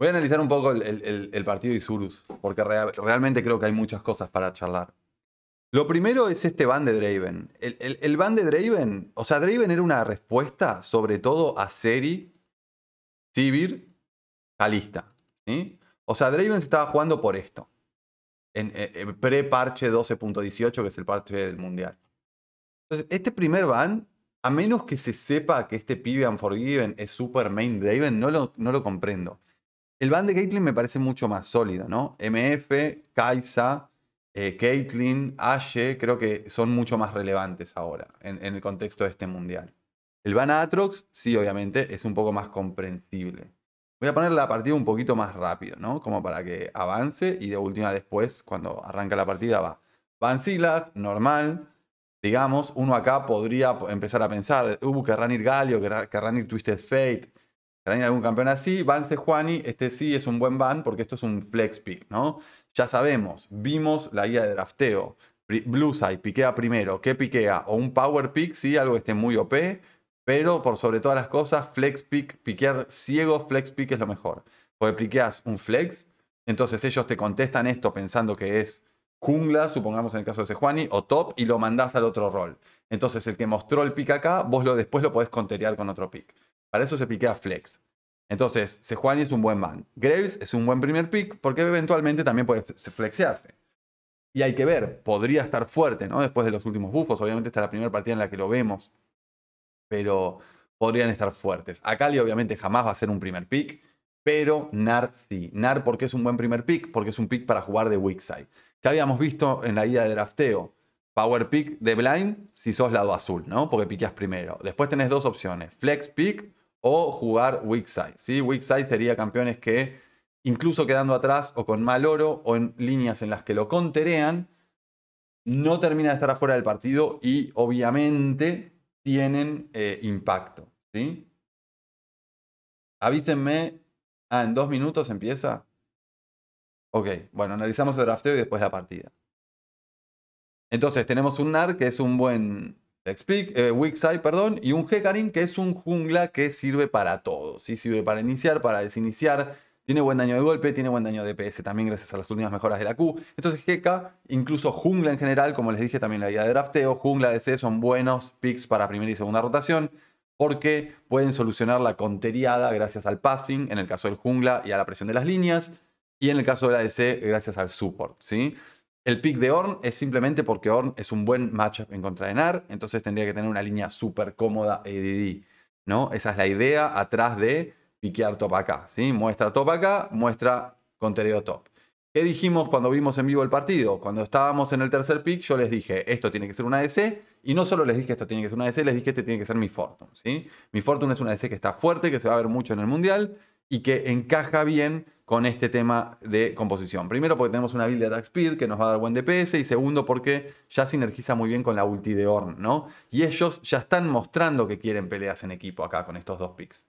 Voy a analizar un poco el, partido de Isurus, porque realmente creo que hay muchas cosas para charlar. Lo primero es este van de Draven. El, van de Draven, o sea, Draven era una respuesta sobre todo a Seri, Sivir, Kalista ¿sí? O sea, Draven se estaba jugando por esto. En, eh, eh, pre-parche 12.18, que es el parche del mundial. Entonces, este primer ban, a menos que se sepa que este pibe forgiven es super main Draven, no lo comprendo. El ban de Caitlyn me parece mucho más sólido, ¿no? MF, Kaisa, eh, Caitlyn, Ashe, creo que son mucho más relevantes ahora en, el contexto de este mundial. El ban Atrox, sí, obviamente, es un poco más comprensible. Voy a poner la partida un poquito más rápido, ¿no? Como para que avance y de última después, cuando arranca la partida, va. Silas, normal. Digamos, uno acá podría empezar a pensar, hubo uh, querrán ir Galio, querrán ir Twisted Fate, traen algún campeón así, Van Juani, este sí es un buen ban porque esto es un flex pick, ¿no? Ya sabemos, vimos la guía de drafteo. Blue piquea primero, ¿qué piquea? O un power pick, sí, algo que esté muy OP, pero por sobre todas las cosas, flex pick, piquear ciego flex pick es lo mejor. Porque piqueas un flex, entonces ellos te contestan esto pensando que es jungla, supongamos en el caso de Sejuani, o top, y lo mandás al otro rol. Entonces el que mostró el pick acá, vos lo después lo podés conterear con otro pick. Para eso se piquea Flex. Entonces, Sejuani es un buen man. Graves es un buen primer pick porque eventualmente también puede flexearse. Y hay que ver, podría estar fuerte, ¿no? Después de los últimos buffos. Obviamente esta es la primera partida en la que lo vemos. Pero podrían estar fuertes. Akali obviamente jamás va a ser un primer pick. Pero Nar sí. Nar porque es un buen primer pick, porque es un pick para jugar de weak side. Que habíamos visto en la guía de drafteo. Power pick de blind si sos lado azul, ¿no? Porque piqueas primero. Después tenés dos opciones. Flex pick o jugar weak side. ¿sí? Weak side sería campeones que incluso quedando atrás o con mal oro o en líneas en las que lo conterean, no termina de estar afuera del partido y obviamente tienen eh, impacto. ¿sí? Avísenme. Ah, en dos minutos empieza. Ok, bueno, analizamos el drafteo y después la partida. Entonces tenemos un NAR que es un buen Speak, eh, perdón, y un Hecarim que es un jungla que sirve para todo, ¿sí? sirve para iniciar, para desiniciar, tiene buen daño de golpe, tiene buen daño de ps también gracias a las últimas mejoras de la Q. Entonces Heca, incluso jungla en general, como les dije también la idea de drafteo, jungla DC son buenos picks para primera y segunda rotación porque pueden solucionar la conteriada gracias al passing, en el caso del jungla y a la presión de las líneas, y en el caso de la DC gracias al support, ¿sí? El pick de Orn es simplemente porque Orn es un buen matchup en contra de Nar, entonces tendría que tener una línea súper cómoda ADD, ¿no? Esa es la idea atrás de piquear top acá, ¿sí? Muestra top acá, muestra contenido top. ¿Qué dijimos cuando vimos en vivo el partido? Cuando estábamos en el tercer pick, yo les dije, esto tiene que ser una DC, y no solo les dije esto tiene que ser una DC, les dije este tiene que ser mi Fortune, ¿sí? Mi Fortune es una DC que está fuerte, que se va a ver mucho en el Mundial, y que encaja bien con este tema de composición. Primero porque tenemos una build de attack speed que nos va a dar buen DPS y segundo porque ya sinergiza muy bien con la ulti de Orn, ¿no? Y ellos ya están mostrando que quieren peleas en equipo acá con estos dos picks.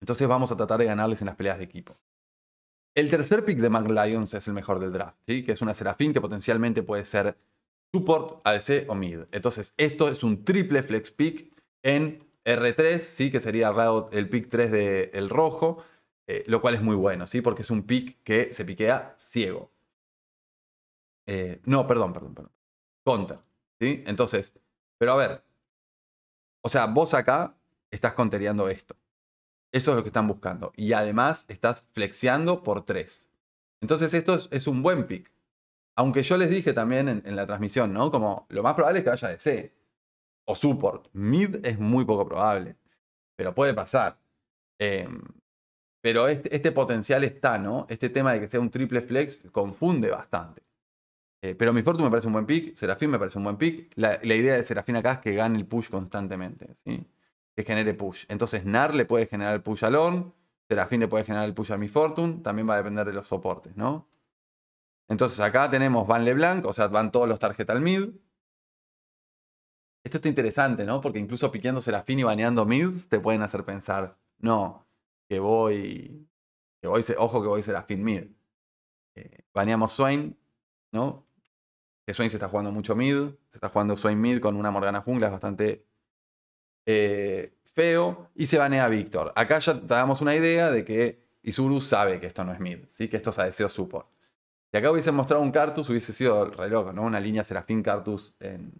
Entonces vamos a tratar de ganarles en las peleas de equipo. El tercer pick de mag es el mejor del draft, ¿sí? que es una Serafín que potencialmente puede ser support, ADC o mid. Entonces esto es un triple flex pick en R3, ¿sí? que sería el pick 3 del el rojo eh, lo cual es muy bueno, ¿sí? Porque es un pick que se piquea ciego. Eh, no, perdón, perdón, perdón. contra ¿sí? Entonces, pero a ver, o sea, vos acá estás contereando esto. Eso es lo que están buscando. Y además estás flexiando por 3. Entonces esto es, un buen pick. Aunque yo les dije también en, en, la transmisión, ¿no? Como lo más probable es que vaya de C. O support. Mid es muy poco probable. Pero puede pasar. Eh, pero este, este, potencial está, ¿no? Este tema de que sea un triple flex confunde bastante. Eh, pero mi Fortune me parece un buen pick, Serafín me parece un buen pick. La, idea de Serafín acá es que gane el push constantemente, ¿sí? Que genere push. Entonces Nar le puede generar el push a Lorn, Serafín le puede generar el push a mi Fortune, también va a depender de los soportes, ¿no? Entonces acá tenemos Van LeBlanc, o sea, van todos los tarjetas al mid. Esto está interesante, ¿no? Porque incluso piqueando Serafín y baneando mids te pueden hacer pensar, no, que voy, que voy, ojo que voy a Serafín mid. Eh, baneamos Swain, ¿no? Que Swain se está jugando mucho mid, se está jugando Swain mid con una Morgana jungla, es bastante eh, feo, y se banea Víctor. Acá ya te damos una idea de que Isuru sabe que esto no es mid, ¿sí? que esto es a deseo support. Si acá hubiesen mostrado un Cartus, hubiese sido el reloj, ¿no? Una línea Serafín Cartus en,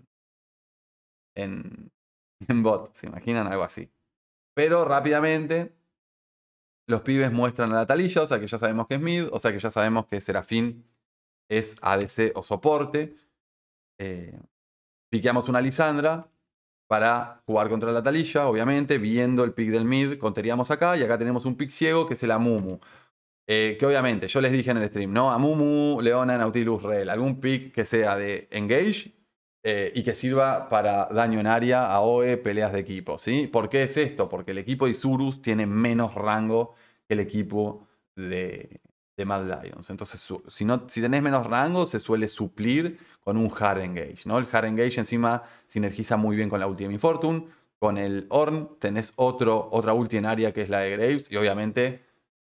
en, en bot, ¿se imaginan? Algo así. Pero rápidamente los pibes muestran a la talilla, o sea que ya sabemos que es mid, o sea que ya sabemos que Serafín es ADC o soporte. Eh, piqueamos una Lisandra para jugar contra la talilla, obviamente, viendo el pick del mid, conteríamos acá y acá tenemos un pick ciego que es el Amumu. Eh, que obviamente, yo les dije en el stream, ¿no? Amumu, Leona, Nautilus, Rel, algún pick que sea de engage eh, y que sirva para daño en área, AOE, peleas de equipo. ¿sí? ¿Por qué es esto? Porque el equipo de Isurus tiene menos rango que el equipo de, de Mad Lions. Entonces, si, no, si tenés menos rango, se suele suplir con un Hard Engage. ¿no? El Hard Engage encima sinergiza muy bien con la ulti de Fortune. Con el horn tenés otro, otra ulti en área que es la de Graves y obviamente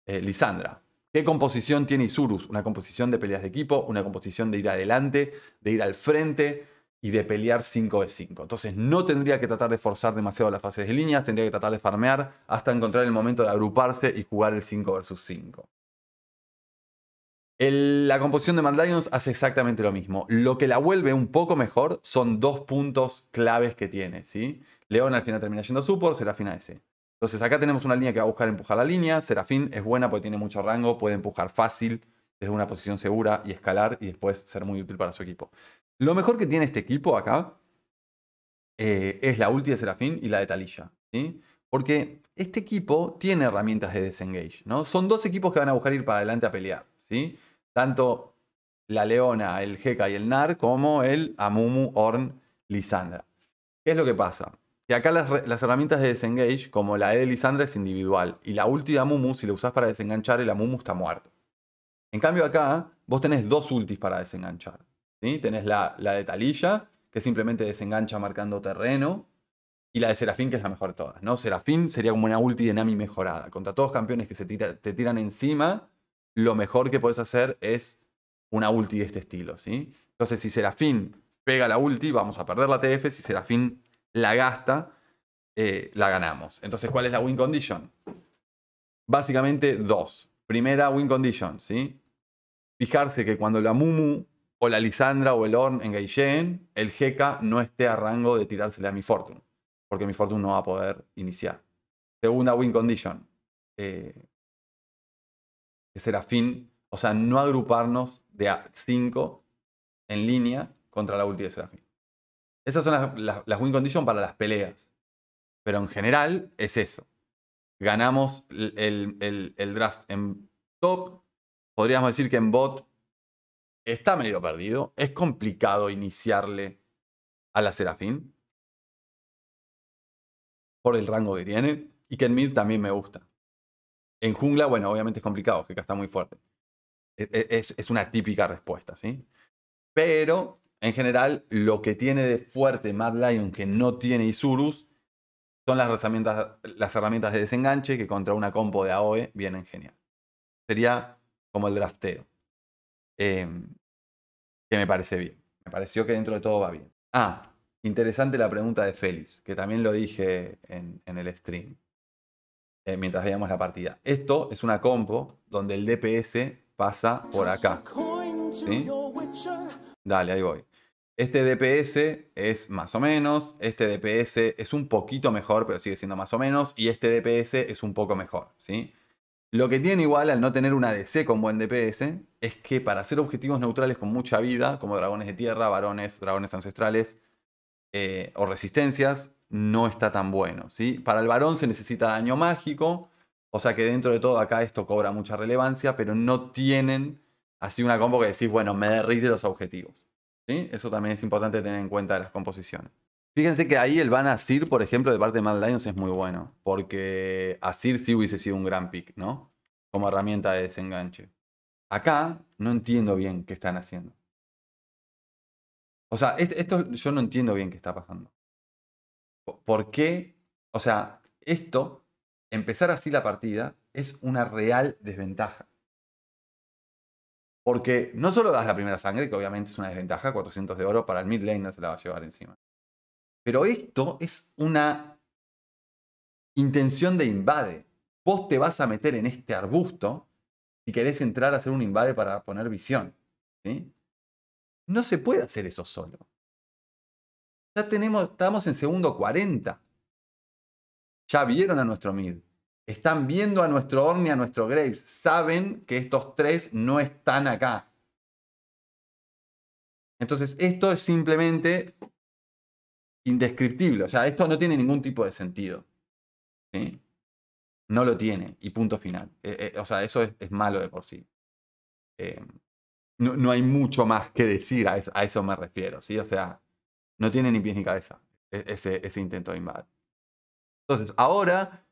eh, Lisandra. ¿Qué composición tiene Isurus? Una composición de peleas de equipo, una composición de ir adelante, de ir al frente, y de pelear 5 de 5. Entonces no tendría que tratar de forzar demasiado las fases de líneas, tendría que tratar de farmear hasta encontrar el momento de agruparse y jugar el 5 versus 5. la composición de Mad hace exactamente lo mismo. Lo que la vuelve un poco mejor son dos puntos claves que tiene. ¿sí? León al final termina yendo a support, Serafina S. Entonces acá tenemos una línea que va a buscar empujar la línea. Serafín es buena porque tiene mucho rango, puede empujar fácil desde una posición segura y escalar y después ser muy útil para su equipo. Lo mejor que tiene este equipo acá eh, es la ulti de Serafín y la de Talilla. Porque este equipo tiene herramientas de desengage. ¿no? Son dos equipos que van a buscar ir para adelante a pelear. ¿sí? Tanto la Leona, el Heka y el Nar, como el Amumu, Horn Lisandra. ¿Qué es lo que pasa? Que acá las, herramientas de desengage, como la E de Lisandra, es individual. Y la ulti de Amumu, si lo usás para desenganchar, el Amumu está muerto. En cambio acá, vos tenés dos ultis para desenganchar. ¿sí? Tenés la, de Talilla, que simplemente desengancha marcando terreno, y la de Serafín, que es la mejor de todas, ¿no? Serafín sería como una ulti de Nami mejorada. Contra todos campeones que se te tiran encima, lo mejor que puedes hacer es una ulti de este estilo, ¿sí? Entonces, si Serafín pega la ulti, vamos a perder la TF. Si Serafín la gasta, eh, la ganamos. Entonces, ¿cuál es la win condition? Básicamente dos. Primera win condition, ¿sí? Fijarse que cuando la Mumu o la Lisandra o el Orn en Gaijin, el GK no esté a rango de tirársele a mi Fortune, porque mi Fortune no va a poder iniciar. Segunda win condition, eh, que será fin, o sea, no agruparnos de a 5 en línea contra la ulti de Serafín. Esas son las, win condition para las peleas. Pero en general es eso. Ganamos el draft en top. Podríamos decir que en bot está medio perdido, es complicado iniciarle a la Serafín por el rango que tiene y que en mid también me gusta. En jungla, bueno, obviamente es complicado, que está muy fuerte. E, e, es, una típica respuesta, ¿sí? Pero, en general, lo que tiene de fuerte Mad Lion que no tiene Isurus son las herramientas, las herramientas de desenganche que contra una compo de AOE vienen genial. Sería como el drafteo. Em, que me parece bien. Me pareció que dentro de todo va bien. Ah, interesante la pregunta de Félix, que también lo dije en, el stream, eh, mientras veíamos la partida. Esto es una compo donde el DPS pasa por acá. Dale, ahí voy. Este DPS es más o menos, este DPS es un poquito mejor, pero sigue siendo más o menos, y este DPS es un poco mejor, ¿sí? Lo que tiene igual al no tener una DC con buen DPS es que para hacer objetivos neutrales con mucha vida, como dragones de tierra, varones, dragones ancestrales eh, o resistencias, no está tan bueno. ¿sí? Para el varón se necesita daño mágico, o sea que dentro de todo acá esto cobra mucha relevancia, pero no tienen así una combo que decís, bueno, me derrite los objetivos. ¿sí? Eso también es importante tener en cuenta las composiciones. Fíjense que ahí el van a Sir, por ejemplo, de parte de Mad Lions es muy bueno, porque a Sir sí hubiese sido un gran pick, ¿no? Como herramienta de desenganche. Acá no entiendo bien qué están haciendo. O sea, esto yo no entiendo bien qué está pasando. ¿Por qué? O sea, esto, empezar así la partida, es una real desventaja. Porque no solo das la primera sangre, que obviamente es una desventaja, 400 de oro para el mid lane no se la va a llevar encima. Pero esto es una intención de invade. Vos te vas a meter en este arbusto si querés entrar a hacer un invade para poner visión. No se puede hacer eso solo. Ya tenemos, estamos en segundo 40. Ya vieron a nuestro mid. Están viendo a nuestro y a nuestro Graves. Saben que estos tres no están acá. Entonces, esto es simplemente indescriptible. O sea, esto no tiene ningún tipo de sentido. No lo tiene y punto final. Eh, eh, o sea, eso es, malo de por sí. Eh, no, hay mucho más que decir, a eso, me refiero. ¿sí? O sea, no tiene ni pies ni cabeza e, ese, intento de invadir. Entonces, ahora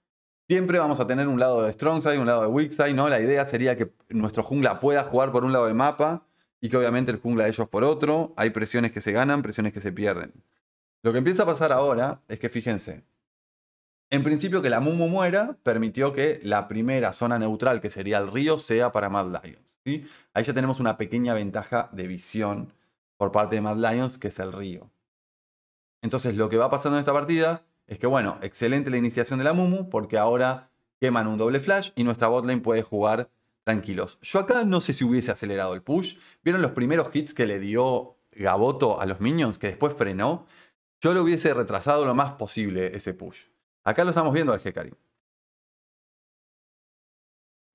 siempre vamos a tener un lado de Strongside y un lado de Weakside, ¿no? La idea sería que nuestro jungla pueda jugar por un lado del mapa y que obviamente el jungla de ellos por otro. Hay presiones que se ganan, presiones que se pierden. Lo que empieza a pasar ahora es que fíjense, en principio que la Mumu muera permitió que la primera zona neutral, que sería el río, sea para Mad Lions. ¿sí? Ahí ya tenemos una pequeña ventaja de visión por parte de Mad Lions, que es el río. Entonces lo que va pasando en esta partida es que, bueno, excelente la iniciación de la Mumu, porque ahora queman un doble flash y nuestra botlane puede jugar tranquilos. Yo acá no sé si hubiese acelerado el push. ¿Vieron los primeros hits que le dio Gaboto a los minions, que después frenó? Yo lo hubiese retrasado lo más posible ese push. Acá lo estamos viendo al Hecari.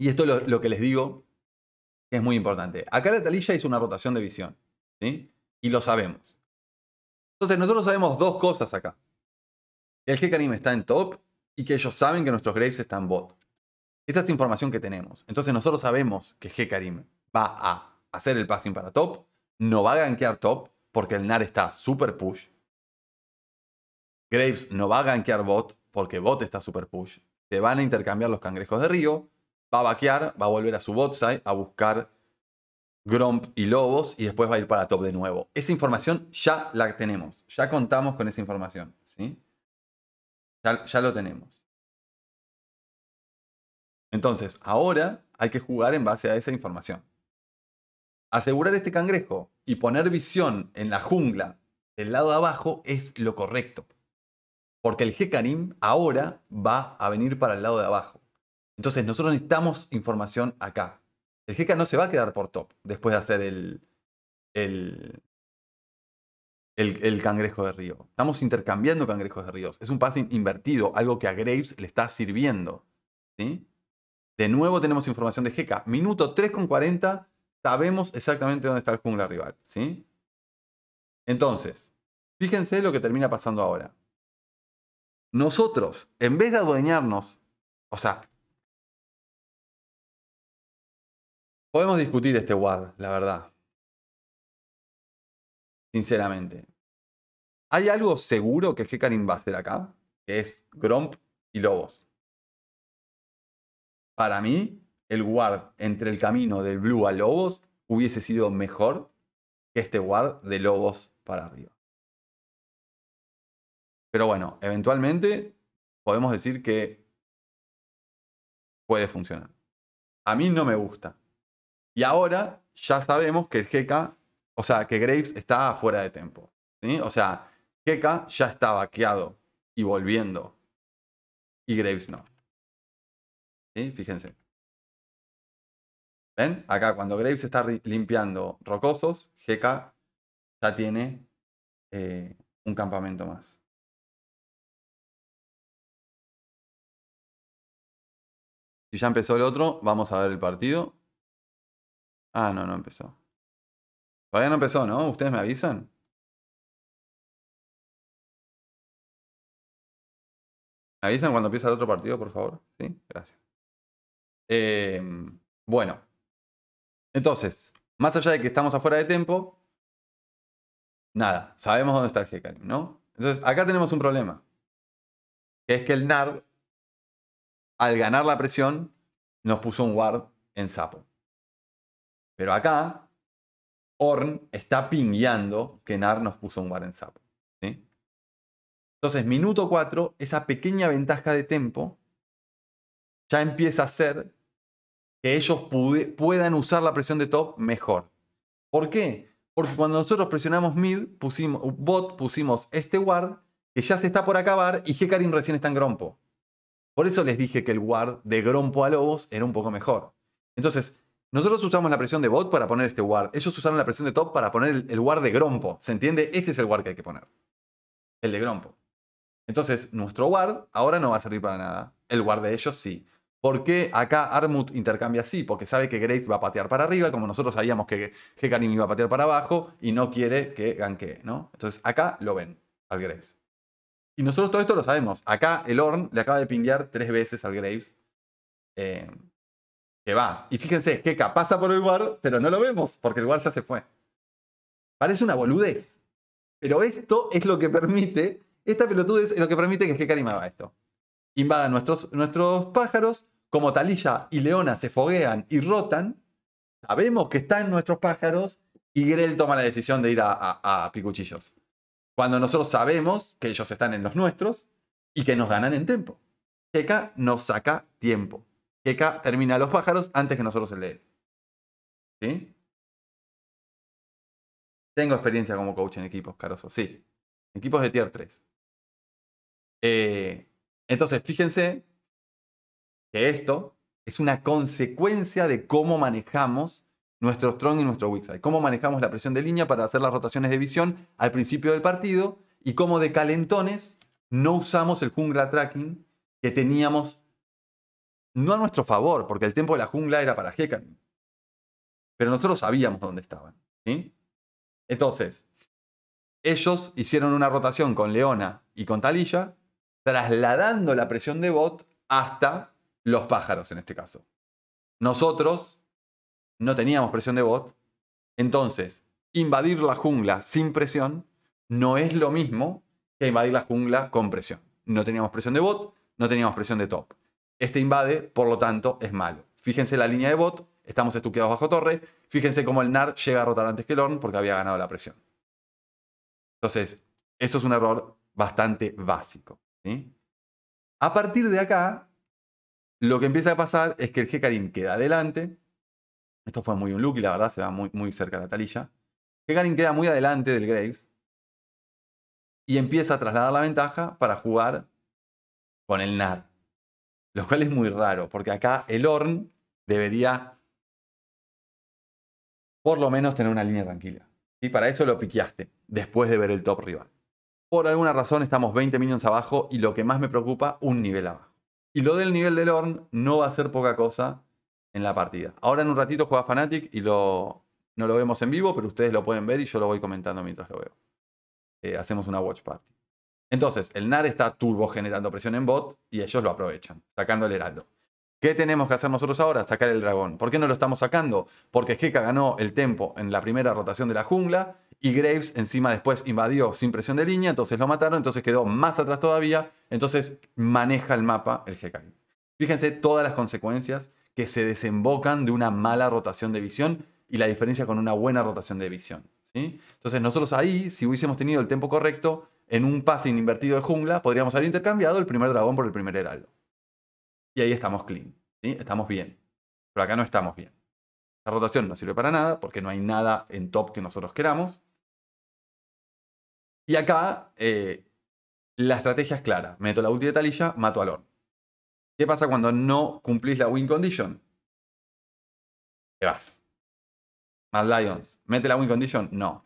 Y esto es lo, que les digo, es muy importante. Acá la talilla hizo una rotación de visión. Y lo sabemos. Entonces, nosotros sabemos dos cosas acá. Que el Hecarim está en top y que ellos saben que nuestros Graves están bot. Esa es la información que tenemos. Entonces, nosotros sabemos que Hecarim va a hacer el passing para top, no va a ganquear top porque el NAR está super push Graves no va a gankear bot porque bot está super push. Se van a intercambiar los cangrejos de río. Va a vaquear, va a volver a su bot side a buscar Gromp y Lobos y después va a ir para top de nuevo. Esa información ya la tenemos. Ya contamos con esa información. ¿sí? Ya, ya lo tenemos. Entonces, ahora hay que jugar en base a esa información. Asegurar este cangrejo y poner visión en la jungla del lado de abajo es lo correcto. Porque el Hecarim ahora va a venir para el lado de abajo. Entonces nosotros necesitamos información acá. El Heka no se va a quedar por top después de hacer el, el, el, cangrejo de río. Estamos intercambiando cangrejos de ríos. Es un passing invertido, algo que a Graves le está sirviendo. De nuevo tenemos información de Heka. Minuto 3.40, sabemos exactamente dónde está el jungla rival. ¿sí? Entonces, fíjense lo que termina pasando ahora nosotros, en vez de adueñarnos, o sea, podemos discutir este ward, la verdad. Sinceramente. Hay algo seguro que Hekarin va a hacer acá, que es Gromp y Lobos. Para mí, el guard entre el camino del Blue a Lobos hubiese sido mejor que este guard de Lobos para arriba. Pero bueno, eventualmente podemos decir que puede funcionar. A mí no me gusta. Y ahora ya sabemos que el GK, o sea, que Graves está fuera de tiempo. O sea, GK ya está vaqueado y volviendo. Y Graves no. Fíjense. ¿Ven? Acá cuando Graves está limpiando rocosos, GK ya tiene eh, un campamento más. Si ya empezó el otro, vamos a ver el partido. Ah, no, no empezó. Todavía no empezó, ¿no? ¿Ustedes me avisan? ¿Me avisan cuando empieza el otro partido, por favor? Sí, gracias. Eh, bueno. Entonces, más allá de que estamos afuera de tiempo, nada, sabemos dónde está el Hecarim, ¿no? Entonces, acá tenemos un problema. Que es que el Nar al ganar la presión, nos puso un guard en sapo. Pero acá, Orn está pingueando que Nar nos puso un guard en sapo. Entonces, minuto 4, esa pequeña ventaja de tempo ya empieza a ser que ellos puedan usar la presión de top mejor. ¿Por qué? Porque cuando nosotros presionamos mid, pusimos, bot, pusimos este guard que ya se está por acabar y Hecarim recién está en grompo. Por eso les dije que el guard de Grompo a Lobos era un poco mejor. Entonces, nosotros usamos la presión de bot para poner este guard. Ellos usaron la presión de top para poner el, ward guard de Grompo. ¿Se entiende? Ese es el ward que hay que poner. El de Grompo. Entonces, nuestro guard ahora no va a servir para nada. El guard de ellos sí. ¿Por qué acá Armut intercambia así? Porque sabe que Great va a patear para arriba, como nosotros sabíamos que Hecarim iba a patear para abajo y no quiere que ganquee, ¿no? Entonces acá lo ven al Graves. Y nosotros todo esto lo sabemos. Acá el Orn le acaba de pinguear tres veces al Graves. Eh, que va. Y fíjense, Keka pasa por el war pero no lo vemos, porque el war ya se fue. Parece una boludez. Pero esto es lo que permite, esta pelotudez es lo que permite que Keka animaba esto. Invadan nuestros, nuestros pájaros, como Talilla y Leona se foguean y rotan, sabemos que están nuestros pájaros y Grell toma la decisión de ir a picuchillos. Cuando nosotros sabemos que ellos están en los nuestros y que nos ganan en tiempo. Keka nos saca tiempo. Keka termina los pájaros antes que nosotros se leen. ¿Sí? Tengo experiencia como coach en equipos, ¿o Sí. Equipos de tier 3. Eh, entonces, fíjense que esto es una consecuencia de cómo manejamos nuestro strong y nuestro weak Cómo manejamos la presión de línea para hacer las rotaciones de visión al principio del partido y cómo de calentones no usamos el jungla tracking que teníamos no a nuestro favor, porque el tiempo de la jungla era para Hecarim. Pero nosotros sabíamos dónde estaban. Entonces, ellos hicieron una rotación con Leona y con Talilla, trasladando la presión de bot hasta los pájaros en este caso. Nosotros no teníamos presión de bot. Entonces, invadir la jungla sin presión no es lo mismo que invadir la jungla con presión. No teníamos presión de bot, no teníamos presión de top. Este invade, por lo tanto, es malo. Fíjense la línea de bot, estamos estuqueados bajo torre. Fíjense cómo el NAR llega a rotar antes que el porque había ganado la presión. Entonces, eso es un error bastante básico. A partir de acá, lo que empieza a pasar es que el Hecarim queda adelante, esto fue muy un look y la verdad se va muy, cerca de la talilla. Garin queda muy adelante del Graves y empieza a trasladar la ventaja para jugar con el NAR. Lo cual es muy raro, porque acá el Orn debería por lo menos tener una línea tranquila. Y para eso lo piqueaste, después de ver el top rival. Por alguna razón estamos 20 minions abajo y lo que más me preocupa, un nivel abajo. Y lo del nivel del Orn no va a ser poca cosa en la partida. Ahora en un ratito juega Fnatic y lo, no lo vemos en vivo, pero ustedes lo pueden ver y yo lo voy comentando mientras lo veo. Eh, hacemos una watch party. Entonces, el NAR está turbo generando presión en bot y ellos lo aprovechan, sacando el heraldo. ¿Qué tenemos que hacer nosotros ahora? Sacar el dragón. ¿Por qué no lo estamos sacando? Porque Geka ganó el tempo en la primera rotación de la jungla y Graves encima después invadió sin presión de línea, entonces lo mataron, entonces quedó más atrás todavía, entonces maneja el mapa el Heka. Fíjense todas las consecuencias que se desembocan de una mala rotación de visión y la diferencia con una buena rotación de visión. Entonces nosotros ahí, si hubiésemos tenido el tiempo correcto, en un path invertido de jungla, podríamos haber intercambiado el primer dragón por el primer heraldo. Y ahí estamos clean, estamos bien. Pero acá no estamos bien. La rotación no sirve para nada porque no hay nada en top que nosotros queramos. Y acá eh, la estrategia es clara. Meto la ulti de Talilla, mato al horno. ¿Qué pasa cuando no cumplís la win condition? Te vas. Mad Lions, ¿mete la win condition? No.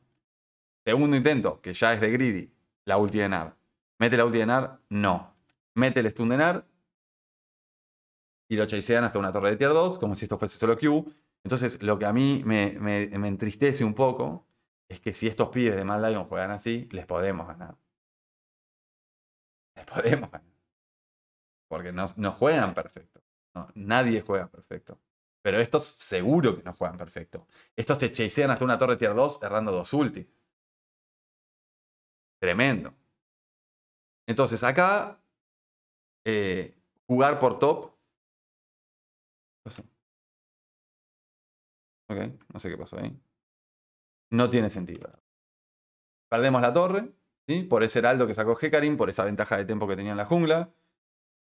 Segundo intento, que ya es de greedy, la ulti de ¿Mete la ulti de No. ¿Mete el stun de Y lo chasean hasta una torre de tier 2, como si esto fuese solo Q. Entonces, lo que a mí me, entristece un poco es que si estos pibes de Mad Lions juegan así, les podemos ganar. Les podemos ganar porque no, juegan perfecto. nadie juega perfecto. Pero estos seguro que no juegan perfecto. Estos te chasean hasta una torre tier 2 errando dos ultis. Tremendo. Entonces, acá, eh, jugar por top. Ok, no sé qué pasó ahí. No tiene sentido. Perdemos la torre, por ese heraldo que sacó Hecarim, por esa ventaja de tiempo que tenía en la jungla.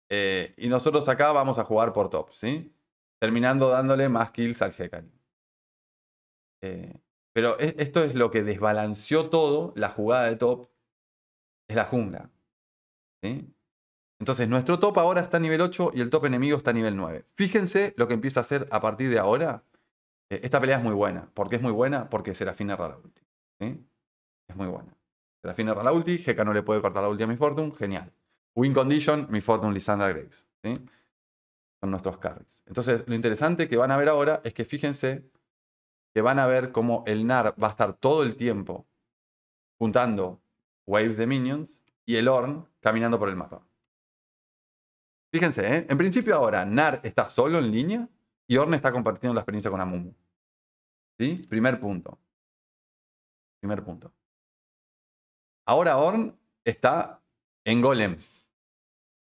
Eh, y nosotros acá vamos a jugar por top, ¿sí? Terminando dándole más kills al Hekari. Eh, pero e, esto es lo que desbalanceó todo la jugada de top. Es la jungla. Entonces, nuestro top ahora está a nivel 8 y el top enemigo está a nivel 9. Fíjense lo que empieza a hacer a partir de ahora. Eh, esta pelea es muy buena. ¿Por qué es muy buena? Porque Serafina erra la ulti. Es muy buena. Serafina erra la ulti, Heka no le puede cortar la ulti a Miss Fortune. Genial. Win Condition, mi Fortune, Lisandra Graves. Son nuestros carries. Entonces, lo interesante que van a ver ahora es que fíjense que van a ver cómo el NAR va a estar todo el tiempo juntando waves de minions y el Orn caminando por el mapa. Fíjense, ¿eh? en principio ahora NAR está solo en línea y Orn está compartiendo la experiencia con Amumu. ¿Sí? Primer punto. Primer punto. Ahora Orn está en golems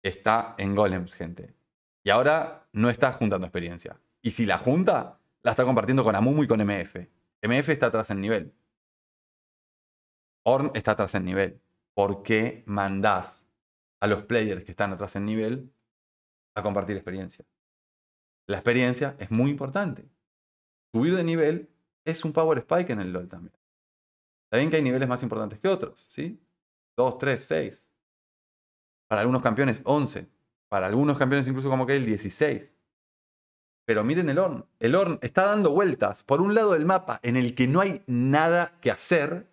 está en Golems, gente. Y ahora no está juntando experiencia. Y si la junta, la está compartiendo con Amumu y con MF. MF está atrás en nivel. Orn está atrás en nivel. ¿Por qué mandás a los players que están atrás en nivel a compartir experiencia? La experiencia es muy importante. Subir de nivel es un power spike en el LOL también. Está bien que hay niveles más importantes que otros, ¿sí? Dos, tres, seis... Para algunos campeones, 11. Para algunos campeones, incluso como que el 16. Pero miren el Orn. El Orn está dando vueltas por un lado del mapa en el que no hay nada que hacer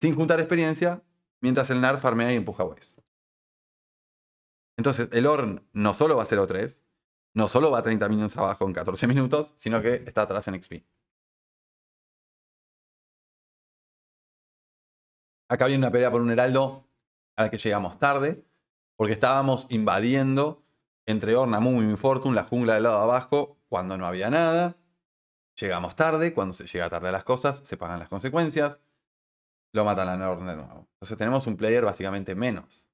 sin juntar experiencia, mientras el NAR farmea y empuja waves. Entonces, el Orn no solo va a 0-3, no solo va a 30 minutos abajo en 14 minutos, sino que está atrás en XP. Acá viene una pelea por un heraldo a la que llegamos tarde porque estábamos invadiendo entre Ornamum y Infortun la jungla del lado de abajo cuando no había nada. Llegamos tarde, cuando se llega tarde a las cosas, se pagan las consecuencias. Lo matan a Norn de nuevo. Entonces tenemos un player básicamente menos.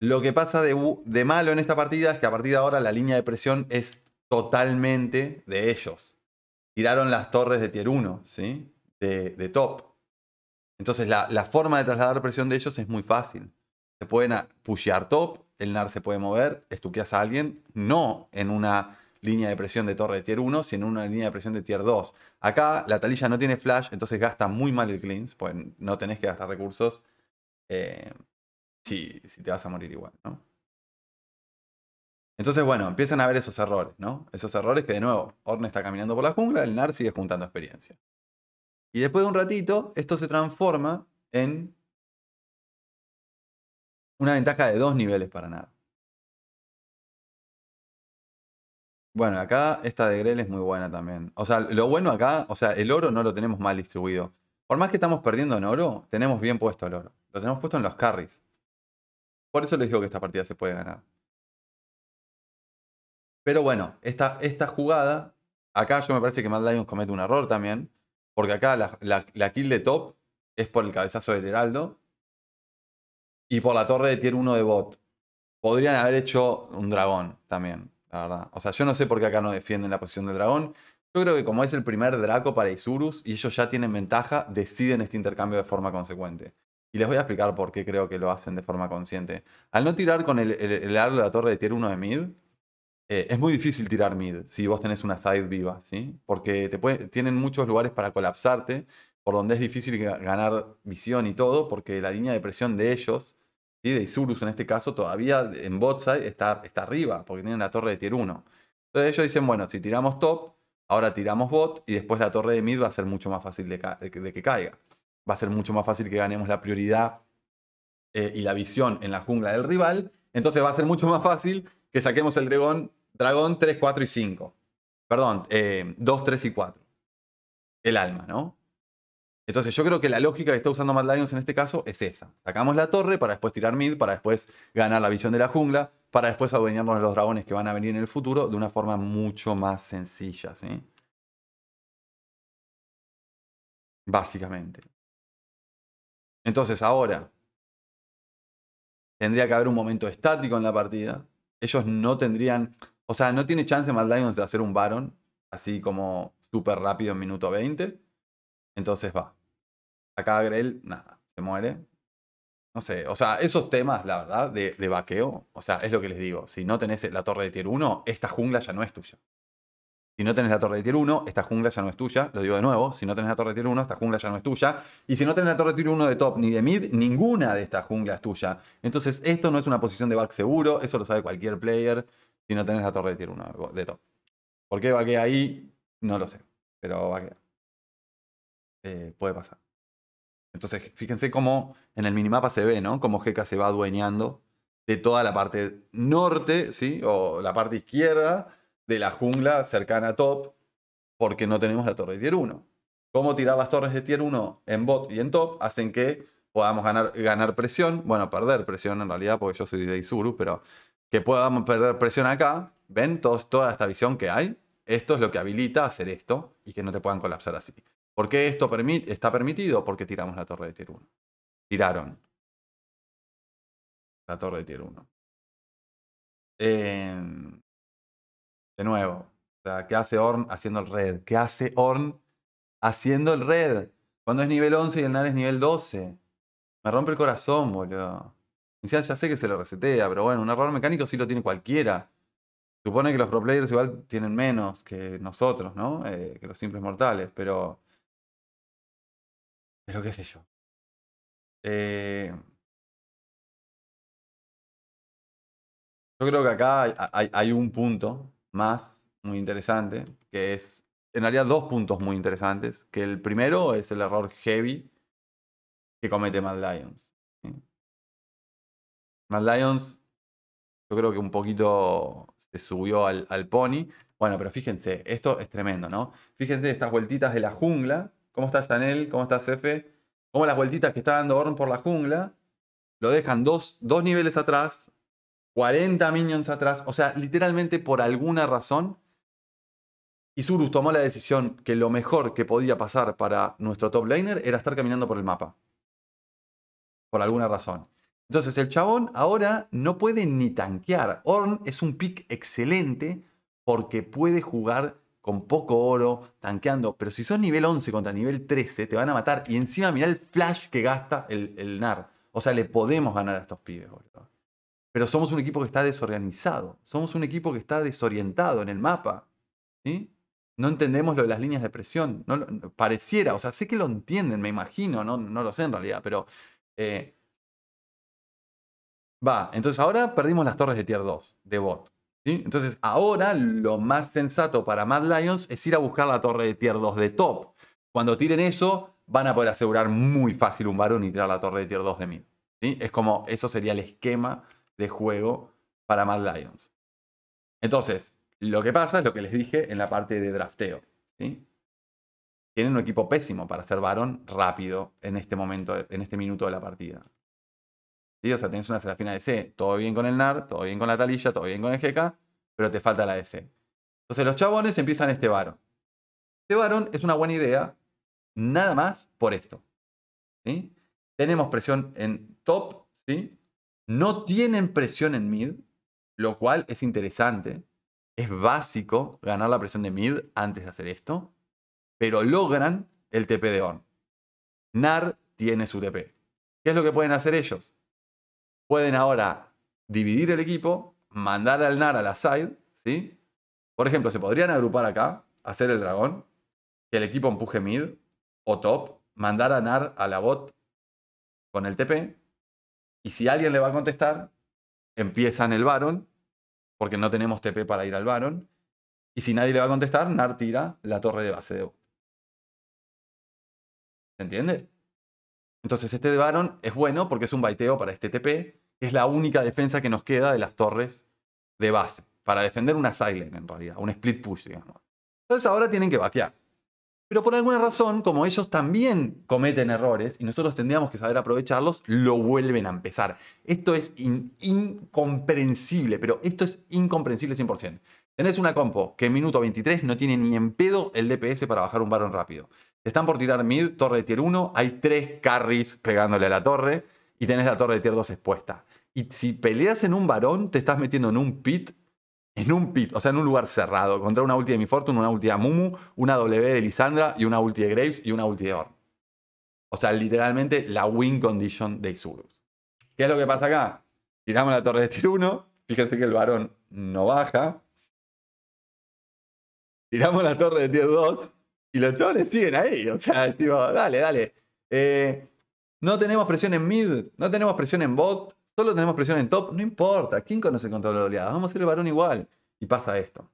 Lo que pasa de, malo en esta partida es que a partir de ahora la línea de presión es totalmente de ellos. Tiraron las torres de tier 1, ¿sí? De, top. Entonces la forma de trasladar presión de ellos es muy fácil se pueden pushear top, el NAR se puede mover, estuqueas a alguien, no en una línea de presión de torre de tier 1, sino en una línea de presión de tier 2. Acá la talilla no tiene flash, entonces gasta muy mal el cleans, pues no tenés que gastar recursos eh, si, si te vas a morir igual, ¿no? Entonces, bueno, empiezan a ver esos errores, ¿no? Esos errores que, de nuevo, Orne está caminando por la jungla, el NAR sigue juntando experiencia. Y después de un ratito, esto se transforma en una ventaja de dos niveles para nada. Bueno, acá esta de Grell es muy buena también. O sea, lo bueno acá, o sea, el oro no lo tenemos mal distribuido. Por más que estamos perdiendo en oro, tenemos bien puesto el oro. Lo tenemos puesto en los carries. Por eso les digo que esta partida se puede ganar. Pero bueno, esta, esta jugada, acá yo me parece que Mad Lions comete un error también. Porque acá la, la kill de top es por el cabezazo del Heraldo. Y por la torre tier uno de bot. Podrían haber hecho un dragón también, la verdad. O sea, yo no sé por qué acá no defienden la posición del dragón. Yo creo que como es el primer Draco para Isurus y ellos ya tienen ventaja, deciden este intercambio de forma consecuente. Y les voy a explicar por qué creo que lo hacen de forma consciente. Al no tirar con el, arco de la torre de tier 1 de mid, eh, es muy difícil tirar mid si vos tenés una side viva, ¿sí? Porque te tienen muchos lugares para colapsarte por donde es difícil ganar visión y todo, porque la línea de presión de ellos, y de Isurus en este caso, todavía en botside está, está arriba, porque tienen la torre de tier 1. Entonces ellos dicen, bueno, si tiramos top, ahora tiramos bot y después la torre de mid va a ser mucho más fácil de, que, caiga. Va a ser mucho más fácil que ganemos la prioridad eh, y la visión en la jungla del rival. Entonces va a ser mucho más fácil que saquemos el dragón, dragón 3, 4 y 5. Perdón, 2, eh, 3 y 4. El alma, ¿no? Entonces yo creo que la lógica que está usando Mad Lions en este caso es esa. Sacamos la torre para después tirar mid, para después ganar la visión de la jungla, para después adueñarnos de los dragones que van a venir en el futuro de una forma mucho más sencilla, ¿sí? Básicamente. Entonces ahora, tendría que haber un momento estático en la partida. Ellos no tendrían, o sea, no tiene chance Mad Lions de hacer un Baron así como súper rápido en minuto 20. Entonces va. Acá Grell, nada, se muere. No sé, o sea, esos temas, la verdad, de, de vaqueo, o sea, es lo que les digo. Si no tenés la torre de tier 1, esta jungla ya no es tuya. Si no tenés la torre de tier 1, esta jungla ya no es tuya. Lo digo de nuevo, si no tenés la torre de tier 1, esta jungla ya no es tuya. Y si no tenés la torre de tier 1 de top ni de mid, ninguna de estas junglas es tuya. Entonces, esto no es una posición de back seguro, eso lo sabe cualquier player, si no tenés la torre de tier 1 de top. ¿Por qué vaquea ahí? No lo sé, pero vaquea. Eh, puede pasar. Entonces, fíjense cómo en el minimapa se ve, ¿no? Cómo Geka se va adueñando de toda la parte norte, ¿sí? O la parte izquierda de la jungla cercana a top, porque no tenemos la torre de tier 1. Cómo tirar las torres de tier 1 en bot y en top hacen que podamos ganar, presión, bueno, perder presión en realidad, porque yo soy de Isuru, pero que podamos perder presión acá, ¿ven? toda esta visión que hay, esto es lo que habilita hacer esto y que no te puedan colapsar así. ¿Por qué esto está permitido? Porque tiramos la torre de tier 1. Tiraron la torre de tier 1. Eh, de nuevo, sea, ¿qué hace Orn haciendo el red? ¿Qué hace Orn haciendo el red? Cuando es nivel 11 y el NAR es nivel 12. Me rompe el corazón, boludo. Ya, ya sé que se le resetea, pero bueno, un error mecánico sí lo tiene cualquiera. Supone que los pro players igual tienen menos que nosotros, ¿no? Eh, que los simples mortales, pero pero qué sé yo. Eh, yo creo que acá hay, un punto más muy interesante, que es, en realidad dos puntos muy interesantes, que el primero es el error heavy que comete Mad Lions. Mad Lions, yo creo que un poquito se subió al, al pony. Bueno, pero fíjense, esto es tremendo, ¿no? Fíjense estas vueltitas de la jungla, ¿Cómo está Chanel? ¿Cómo está Cefe? ¿Cómo las vueltitas que está dando Orn por la jungla? Lo dejan dos, niveles atrás, 40 minions atrás. O sea, literalmente por alguna razón, Isurus tomó la decisión que lo mejor que podía pasar para nuestro top laner era estar caminando por el mapa. Por alguna razón. Entonces el chabón ahora no puede ni tanquear. Orn es un pick excelente porque puede jugar con poco oro, tanqueando. Pero si sos nivel 11 contra nivel 13, te van a matar. Y encima mirá el flash que gasta el, NAR. O sea, le podemos ganar a estos pibes, boludo. Pero somos un equipo que está desorganizado. Somos un equipo que está desorientado en el mapa. ¿Sí? No entendemos lo de las líneas de presión. pareciera, o sea, sé que lo entienden, me imagino, no, no lo sé en realidad, pero. Eh, va, entonces ahora perdimos las torres de tier 2 de bot. Entonces, ahora lo más sensato para Mad Lions es ir a buscar la torre de tier 2 de top. Cuando tiren eso, van a poder asegurar muy fácil un varón y tirar la torre de tier 2 de mid. Es como, eso sería el esquema de juego para Mad Lions. Entonces, lo que pasa es lo que les dije en la parte de drafteo. Tienen un equipo pésimo para ser varón rápido en este momento, en este minuto de la partida. O sea, tenés una serafina C, todo bien con el NAR, todo bien con la talilla, todo bien con el GK, pero te falta la de C Entonces los chabones empiezan este varón. Este varón es una buena idea, nada más por esto. Tenemos presión en top, ¿sí? No tienen presión en mid, lo cual es interesante. Es básico ganar la presión de mid antes de hacer esto, pero logran el TP de on. NAR tiene su TP. ¿Qué es lo que pueden hacer ellos? pueden ahora dividir el equipo, mandar al NAR a la side, ¿sí? Por ejemplo, se podrían agrupar acá, hacer el dragón, que el equipo empuje mid o top, mandar a NAR a la bot con el TP, y si alguien le va a contestar, empiezan el Baron, porque no tenemos TP para ir al Baron, y si nadie le va a contestar, NAR tira la torre de base de bot. ¿Se entiende? Entonces este de Baron es bueno porque es un baiteo para este TP, que es la única defensa que nos queda de las torres de base, para defender una Silent en realidad, un split push, digamos. Entonces ahora tienen que vaquear. Pero por alguna razón, como ellos también cometen errores y nosotros tendríamos que saber aprovecharlos, lo vuelven a empezar. Esto es incomprensible, pero esto es incomprensible 100%. Tenés una compo que en minuto 23 no tiene ni en pedo el DPS para bajar un Baron rápido. Están por tirar mid, torre de tier 1. Hay tres carries pegándole a la torre. Y tenés la torre de tier 2 expuesta. Y si peleas en un varón, te estás metiendo en un pit. En un pit, o sea, en un lugar cerrado. Contra una ulti de Mi Fortune, una ulti de Amumu, una W de Lisandra y una ulti de Graves y una ulti de Orn. O sea, literalmente la win condition de Isurus. ¿Qué es lo que pasa acá? Tiramos la torre de tier 1. Fíjense que el varón no baja. Tiramos la torre de tier 2. Y los chavales siguen ahí. O sea, tipo, dale, dale. Eh, no tenemos presión en mid, no tenemos presión en bot, solo tenemos presión en top. No importa, ¿quién conoce el control de oleada? Vamos a hacer el varón igual. Y pasa esto.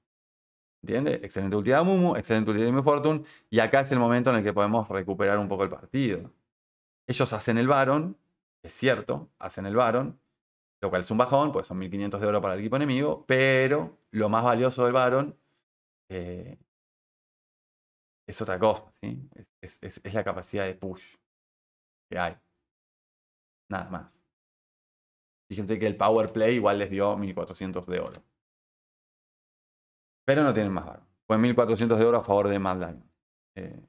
¿Entiendes? Excelente utilidad de Mumu, excelente utilidad de Mi Fortune. Y acá es el momento en el que podemos recuperar un poco el partido. Ellos hacen el varón, es cierto, hacen el varón, lo cual es un bajón, pues son 1500 de oro para el equipo enemigo, pero lo más valioso del varón eh, es otra cosa, ¿sí? Es, la capacidad de push que hay. Nada más. Fíjense que el Power Play igual les dio 1400 de oro. Pero no tienen más barro. Fue 1400 de oro a favor de más daño. Eh,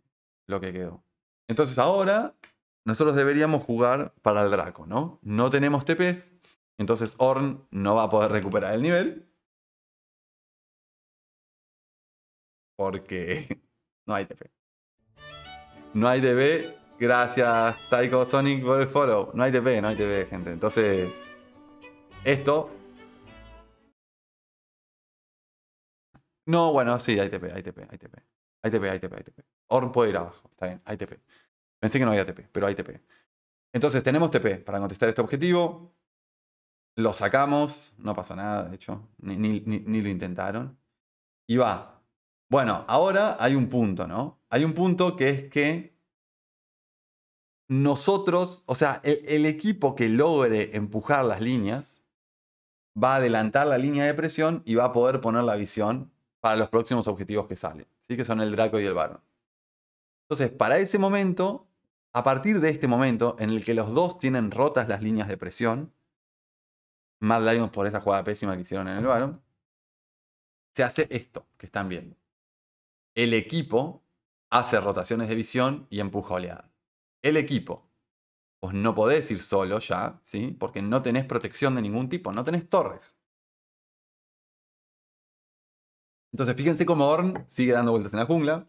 lo que quedó. Entonces ahora nosotros deberíamos jugar para el Draco, ¿no? No tenemos TPs, entonces Orn no va a poder recuperar el nivel. Porque no hay TP. No hay TP. Gracias, Taiko Sonic, por el follow. No hay TP, no hay TP, gente. Entonces, esto. No, bueno, sí, hay TP, hay TP, hay TP. Hay TP, hay TP, hay TP. Orn puede ir abajo, está bien, hay TP. Pensé que no había TP, pero hay TP. Entonces, tenemos TP para contestar este objetivo. Lo sacamos, no pasó nada, de hecho, ni lo intentaron. Y va, bueno, ahora hay un punto, ¿no? Hay un punto que es que nosotros, o sea, el, equipo que logre empujar las líneas va a adelantar la línea de presión y va a poder poner la visión para los próximos objetivos que salen, ¿sí? que son el Draco y el Baron. Entonces, para ese momento, a partir de este momento en el que los dos tienen rotas las líneas de presión, más Lions por esa jugada pésima que hicieron en el Baron, se hace esto que están viendo. El equipo hace rotaciones de visión y empuja oleadas. El equipo. Pues no podés ir solo ya, ¿sí? Porque no tenés protección de ningún tipo, no tenés torres. Entonces, fíjense cómo Orn sigue dando vueltas en la jungla.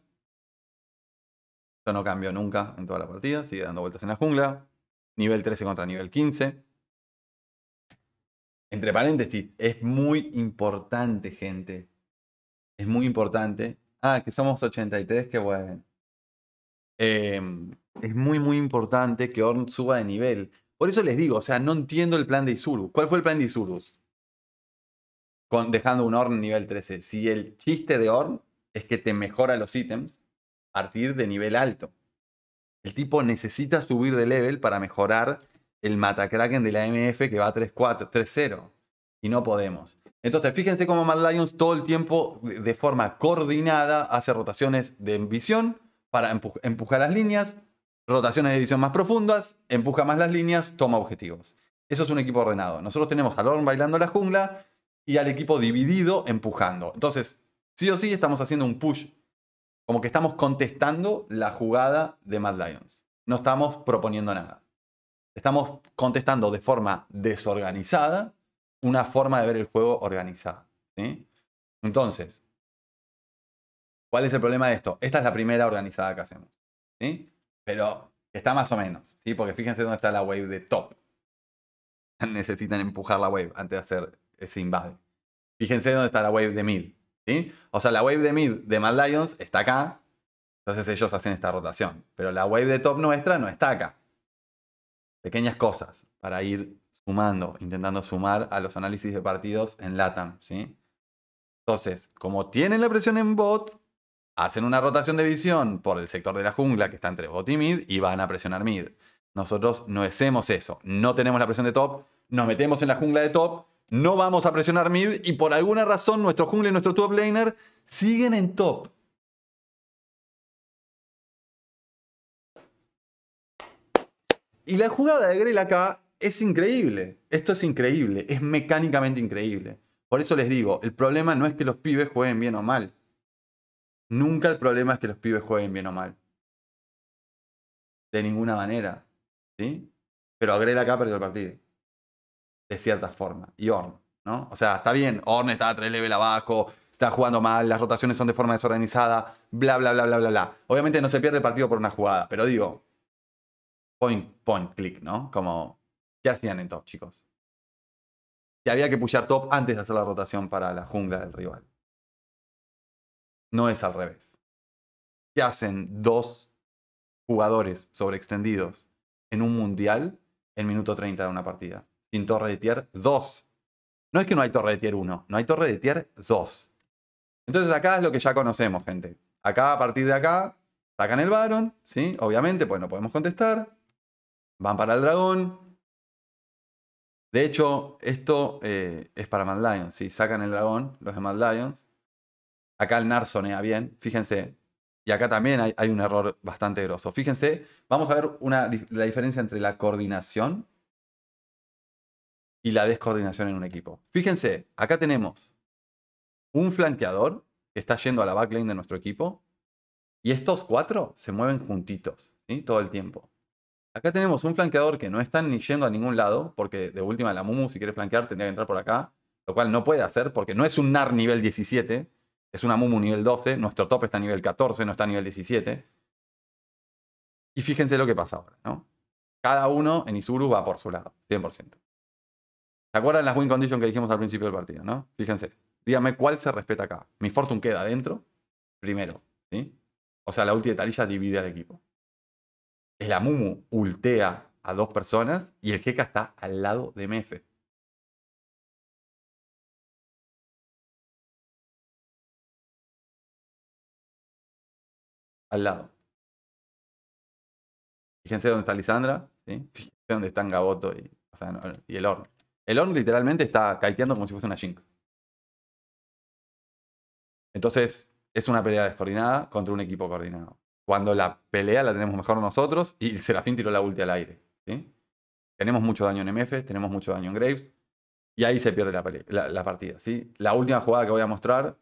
Esto no cambió nunca en toda la partida, sigue dando vueltas en la jungla. Nivel 13 contra nivel 15. Entre paréntesis, es muy importante, gente. Es muy importante Ah, que somos 83, qué bueno. Em, es muy, muy importante que Orn suba de nivel. Por eso les digo, o sea, no entiendo el plan de Isurus. ¿Cuál fue el plan de Isurus? dejando un Orn nivel 13. Si el chiste de Orn es que te mejora los ítems a partir de nivel alto. El tipo necesita subir de level para mejorar el Matacraken de la MF que va 3-4, 3-0. Y no podemos. Entonces, fíjense cómo Mad Lions todo el tiempo, de forma coordinada, hace rotaciones de visión para empujar las líneas, rotaciones de visión más profundas, empuja más las líneas, toma objetivos. Eso es un equipo ordenado. Nosotros tenemos a Lorne bailando la jungla y al equipo dividido empujando. Entonces, sí o sí estamos haciendo un push. Como que estamos contestando la jugada de Mad Lions. No estamos proponiendo nada. Estamos contestando de forma desorganizada una forma de ver el juego organizada. ¿sí? Entonces, ¿cuál es el problema de esto? Esta es la primera organizada que hacemos. ¿sí? Pero está más o menos, ¿sí? porque fíjense dónde está la wave de top. Necesitan empujar la wave antes de hacer ese invade. Fíjense dónde está la wave de mid. ¿sí? O sea, la wave de mid de Mad Lions está acá. Entonces ellos hacen esta rotación. Pero la wave de top nuestra no está acá. Pequeñas cosas para ir sumando, intentando sumar a los análisis de partidos en LATAM, ¿sí? Entonces, como tienen la presión en bot, hacen una rotación de visión por el sector de la jungla que está entre bot y mid y van a presionar mid. Nosotros no hacemos eso, no tenemos la presión de top, nos metemos en la jungla de top, no vamos a presionar mid y por alguna razón nuestro jungla y nuestro top laner siguen en top. Y la jugada de Grell acá es increíble. Esto es increíble. Es mecánicamente increíble. Por eso les digo, el problema no es que los pibes jueguen bien o mal. Nunca el problema es que los pibes jueguen bien o mal. De ninguna manera. ¿Sí? Pero Agrela acá perdió el partido. De cierta forma. Y Orn, ¿no? O sea, está bien. Orn está a tres level abajo. Está jugando mal. Las rotaciones son de forma desorganizada. Bla, bla, bla, bla, bla, bla. Obviamente no se pierde el partido por una jugada. Pero digo, point, point, click, ¿no? Como ¿Qué hacían en top, chicos? Que había que pujar top antes de hacer la rotación para la jungla del rival. No es al revés. ¿Qué hacen dos jugadores extendidos en un mundial en minuto 30 de una partida? Sin torre de tier 2. No es que no hay torre de tier 1, no hay torre de tier 2. Entonces acá es lo que ya conocemos, gente. Acá, a partir de acá, sacan el varón, ¿sí? Obviamente, pues no podemos contestar. Van para el dragón. De hecho, esto eh, es para Mad Lions. Si sacan el dragón, los de Mad Lions. Acá el Nar bien. Fíjense. Y acá también hay, un error bastante grosso. Fíjense, vamos a ver la diferencia entre la coordinación y la descoordinación en un equipo. Fíjense, acá tenemos un flanqueador que está yendo a la backline de nuestro equipo y estos cuatro se mueven juntitos todo el tiempo. Acá tenemos un flanqueador que no está ni yendo a ningún lado, porque de última la Mumu, si quiere flanquear, tendría que entrar por acá, lo cual no puede hacer porque no es un NAR nivel 17, es una Mumu nivel 12, nuestro top está a nivel 14, no está a nivel 17. Y fíjense lo que pasa ahora, ¿no? Cada uno en Isuru va por su lado, 100%. ¿Se acuerdan las win conditions que dijimos al principio del partido, no? Fíjense, dígame cuál se respeta acá. Mi Fortune queda adentro, primero, ¿sí? O sea, la ulti de Tarilla divide al equipo el Amumu ultea a dos personas y el Jeca está al lado de Mefe. Al lado. Fíjense dónde está Lisandra, ¿sí? fíjense dónde están Gaboto y, y el Orn. El Orn literalmente está kiteando como si fuese una Jinx. Entonces, es una pelea descoordinada contra un equipo coordinado cuando la pelea la tenemos mejor nosotros y el Serafín tiró la ulti al aire. ¿sí? Tenemos mucho daño en MF, tenemos mucho daño en Graves y ahí se pierde la, partida. ¿sí? La última jugada que voy a mostrar,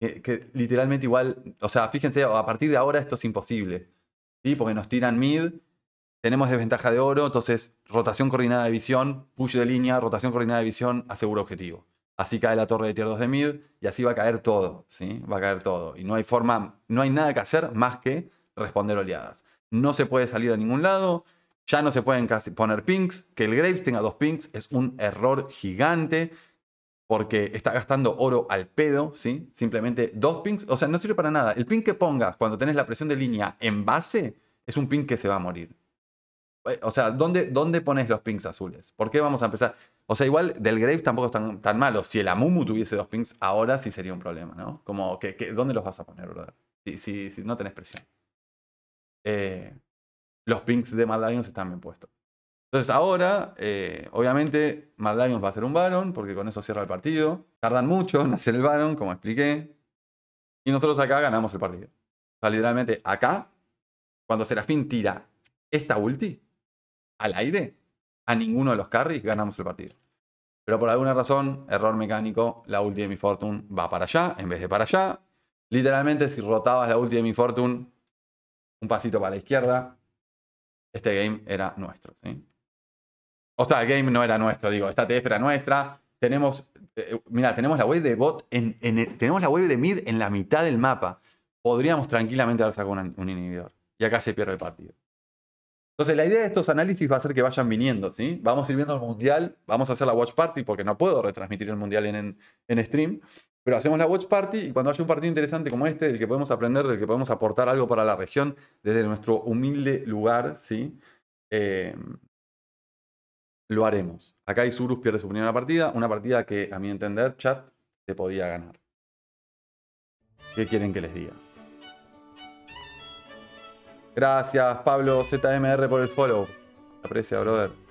que, literalmente igual, o sea, fíjense, a partir de ahora esto es imposible, ¿sí? porque nos tiran mid, tenemos desventaja de oro, entonces rotación coordinada de visión, push de línea, rotación coordinada de visión, asegura objetivo así cae la torre de tier 2 de mid y así va a caer todo, ¿sí? Va a caer todo. Y no hay forma, no hay nada que hacer más que responder oleadas. No se puede salir a ningún lado, ya no se pueden casi poner pinks. Que el Graves tenga dos pings es un error gigante porque está gastando oro al pedo, ¿sí? Simplemente dos pings, o sea, no sirve para nada. El pink que pongas cuando tenés la presión de línea en base es un pink que se va a morir. O sea, ¿dónde, dónde pones los pings azules? ¿Por qué vamos a empezar? O sea, igual del Grave tampoco es tan, malo. Si el Amumu tuviese dos pings, ahora sí sería un problema, ¿no? Como, que, ¿dónde los vas a poner, verdad? Si, si, no tenés presión. Eh, los pings de Mad están bien puestos. Entonces ahora, eh, obviamente, Mad va a ser un Baron, porque con eso cierra el partido. Tardan mucho en hacer el Baron, como expliqué. Y nosotros acá ganamos el partido. O sea, literalmente acá, cuando Serafín tira esta ulti al aire, a ninguno de los carries, ganamos el partido. Pero por alguna razón, error mecánico, la ulti de mi Fortune va para allá en vez de para allá. Literalmente, si rotabas la ulti de mi Fortune un pasito para la izquierda, este game era nuestro. O sea, el game no era nuestro, digo, esta TF era nuestra. Tenemos, eh, mira, tenemos la wave de bot, en, tenemos la wave de mid en la mitad del mapa. Podríamos tranquilamente haber sacado un inhibidor. Y acá se pierde el partido. Entonces, la idea de estos análisis va a ser que vayan viniendo, ¿sí? Vamos a ir viendo el mundial, vamos a hacer la watch party, porque no puedo retransmitir el mundial en, stream, pero hacemos la watch party y cuando haya un partido interesante como este, del que podemos aprender, del que podemos aportar algo para la región desde nuestro humilde lugar, ¿sí? Eh, lo haremos. Acá Isurus pierde su primera partida, una partida que, a mi entender, chat, se podía ganar. ¿Qué quieren que les diga? Gracias, Pablo ZMR, por el follow. Aprecia, brother.